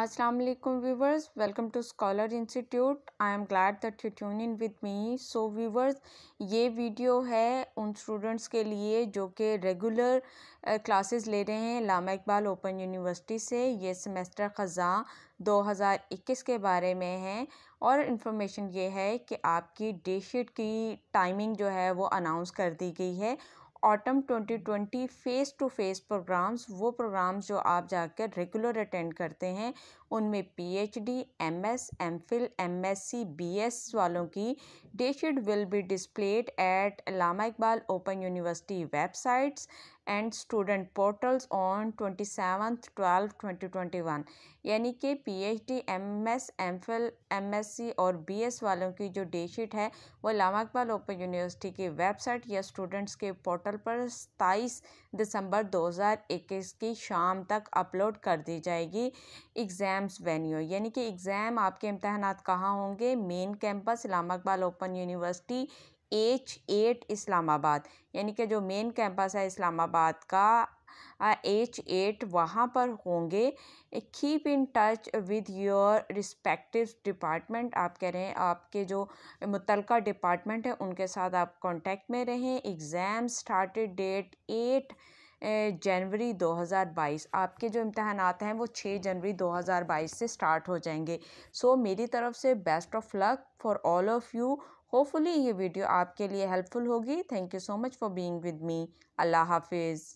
अस्सलाम वालेकुम viewers welcome to scholar institute I am glad that you tune in with me so viewers ये video है उन students के लिए जो कि रेगुलर क्लासेस ले रहे हैं लामा इकबाल ओपन यूनिवर्सिटी से ये सेमेस्टर ख़ज़ा 2021 के बारे में है और इन्फॉर्मेशन ये है कि आपकी डे शीट की टाइमिंग जो है वो अनाउंस कर दी गई है autumn 2020 face to face programs वो प्रोग्राम्स जो आप जाकर रेगुलर अटेंड करते हैं उनमें PhD, MS, MPhil, MSc, BS वालों की date sheet will be displayed at Allama Iqbal open university websites and student portals on twenty seventh twelve twenty twenty one यानी कि P H D M S M Phil M S C और B S वालों की जो date sheet है वो Allama Iqbal open university की website या स्टूडेंट्स के पोर्टल पर सताईस दिसंबर दो हज़ार इक्कीस की शाम तक अपलोड कर दी जाएगी एग्ज़ाम्स वेन्यू यानी कि एग्ज़ाम आपके इम्तहान कहाँ होंगे main campus Allama Iqbal open university H eight Islamabad यानी कि जो मेन कैंपस है इस्लामाबाद का एच एट वहाँ पर होंगे keep in touch with your respective department आप कह रहे हैं आपके जो मुतलका डिपार्टमेंट है उनके साथ आप कांटेक्ट में रहें exam started date at January 2022 आपके जो इम्तहान हैं वो 6 जनवरी 2022 से स्टार्ट हो जाएंगे सो so, मेरी तरफ से best of luck for all of you hopefully ये वीडियो आपके लिए हेल्पफुल होगी thank you so much for being with me अल्लाह हाफिज़